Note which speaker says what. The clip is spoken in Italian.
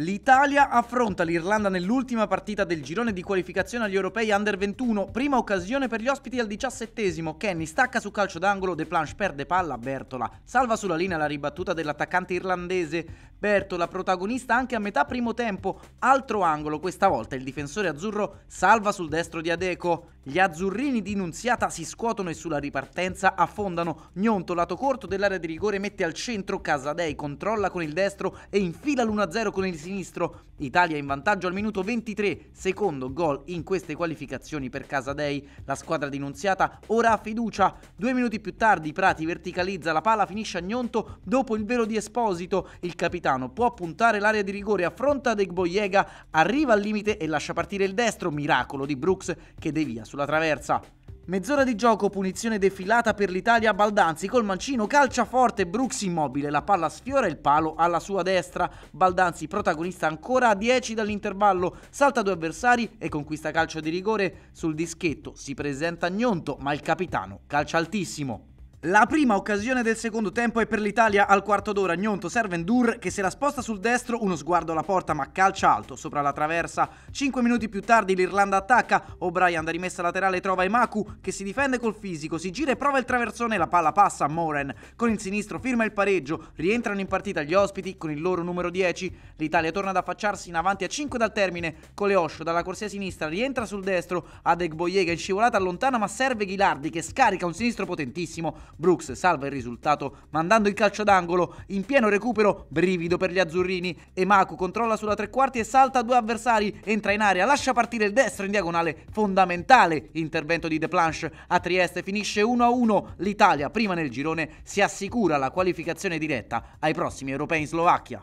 Speaker 1: L'Italia affronta l'Irlanda nell'ultima partita del girone di qualificazione agli europei under 21, prima occasione per gli ospiti al diciassettesimo. Kenny stacca su calcio d'angolo, De Planche perde palla, Bertola salva sulla linea la ribattuta dell'attaccante irlandese. Bertola protagonista anche a metà primo tempo, altro angolo, questa volta il difensore azzurro salva sul destro di Adeco. Gli azzurrini di Nunziata si scuotono e sulla ripartenza affondano. Gnonto, lato corto dell'area di rigore, mette al centro Casadei, controlla con il destro e infila l'1-0 con il sinistro sinistro, Italia in vantaggio al minuto 23, secondo gol in queste qualificazioni per Casadei. La squadra denunziata ora ha fiducia. Due minuti più tardi Prati verticalizza la palla, finisce a Gnonto dopo il velo di Esposito. Il capitano può puntare l'area di rigore, affronta De Gboiega, arriva al limite e lascia partire il destro, miracolo di Brooks che devia sulla traversa. Mezz'ora di gioco, punizione defilata per l'Italia, Baldanzi col mancino calcia forte, Brooks immobile, la palla sfiora il palo alla sua destra, Baldanzi protagonista ancora a 10 dall'intervallo, salta due avversari e conquista calcio di rigore, sul dischetto si presenta Gnonto ma il capitano calcia altissimo. La prima occasione del secondo tempo è per l'Italia al quarto d'ora. Gnonto serve Endur che se la sposta sul destro, uno sguardo alla porta ma calcia alto sopra la traversa. Cinque minuti più tardi l'Irlanda attacca, O'Brien da rimessa laterale trova Emaku che si difende col fisico, si gira e prova il traversone e la palla passa a Moren. Con il sinistro firma il pareggio, rientrano in partita gli ospiti con il loro numero 10. L'Italia torna ad affacciarsi in avanti a 5 dal termine, Coleoscio dalla corsia sinistra rientra sul destro, Adegboyega in scivolata allontana ma serve Ghilardi che scarica un sinistro potentissimo. Brooks salva il risultato mandando il calcio d'angolo in pieno recupero, brivido per gli azzurrini. E Maku controlla sulla tre quarti e salta due avversari, entra in area, lascia partire il destro in diagonale, fondamentale intervento di De Planche. A Trieste finisce 1-1, l'Italia prima nel girone si assicura la qualificazione diretta ai prossimi europei in Slovacchia.